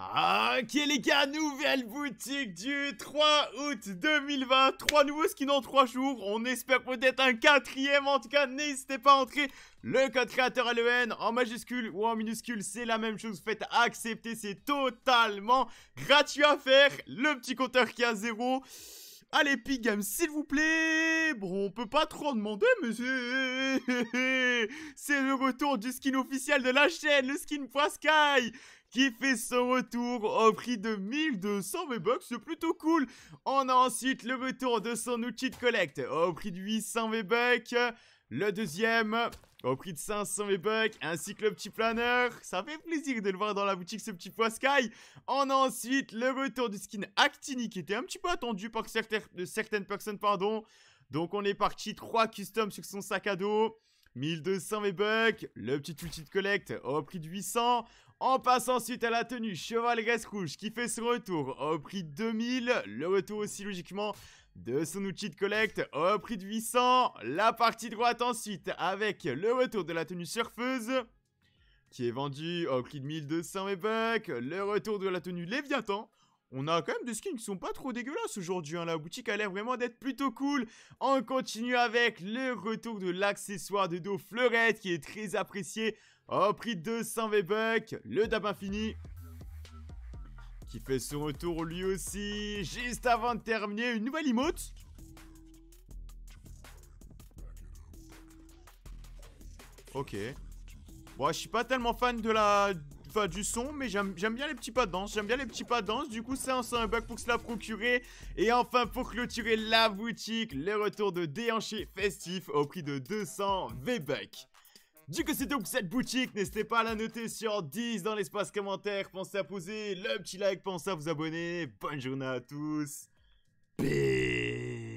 Ok les gars, nouvelle boutique du 3 août 2020 Trois nouveaux skins en trois jours, on espère peut-être un quatrième, en tout cas n'hésitez pas à entrer le code créateur LEN en majuscule ou en minuscule, c'est la même chose, faites accepter, c'est totalement gratuit à faire, le petit compteur qui a zéro... Allez, pigame s'il vous plaît Bon, on peut pas trop en demander, mais c'est... le retour du skin officiel de la chaîne, le skin Sky qui fait son retour au prix de 1200 V-Bucks, c'est plutôt cool. On a ensuite le retour de son outil de collecte au prix de 800 V-Bucks. Le deuxième, au prix de 500 V-Bucks, ainsi que le petit planeur. Ça fait plaisir de le voir dans la boutique, ce petit poids Sky. On a ensuite le retour du skin Actini, qui était un petit peu attendu par certaines personnes, pardon. Donc on est parti, 3 customs sur son sac à dos. 1200 V-Bucks, le petit outil de collecte au prix de 800. On passe ensuite à la tenue Chevaleresque Rouge qui fait son retour au prix de 2000, le retour aussi logiquement de son outil de collecte au prix de 800, la partie droite ensuite avec le retour de la tenue surfeuse qui est vendue au prix de 1200 bucks, le retour de la tenue Léviathan on a quand même des skins qui sont pas trop dégueulasses aujourd'hui, hein. la boutique a l'air vraiment d'être plutôt cool. On continue avec le retour de l'accessoire de dos fleurette qui est très apprécié au oh, prix de 200 V-Bucks. Le Dab infini. Qui fait son retour lui aussi. Juste avant de terminer, une nouvelle emote. Ok. Bon, je suis pas tellement fan de la... Enfin, du son, mais j'aime bien les petits pas de danse. J'aime bien les petits pas de danse. Du coup, c'est un 100 V-Bucks pour se la procurer. Et enfin, pour clôturer la boutique, le retour de déhanché festif au prix de 200 V-Bucks. Du coup c'est donc cette boutique, n'hésitez pas à la noter sur 10 dans l'espace commentaire, pensez à poser le petit like, pensez à vous abonner, bonne journée à tous, peace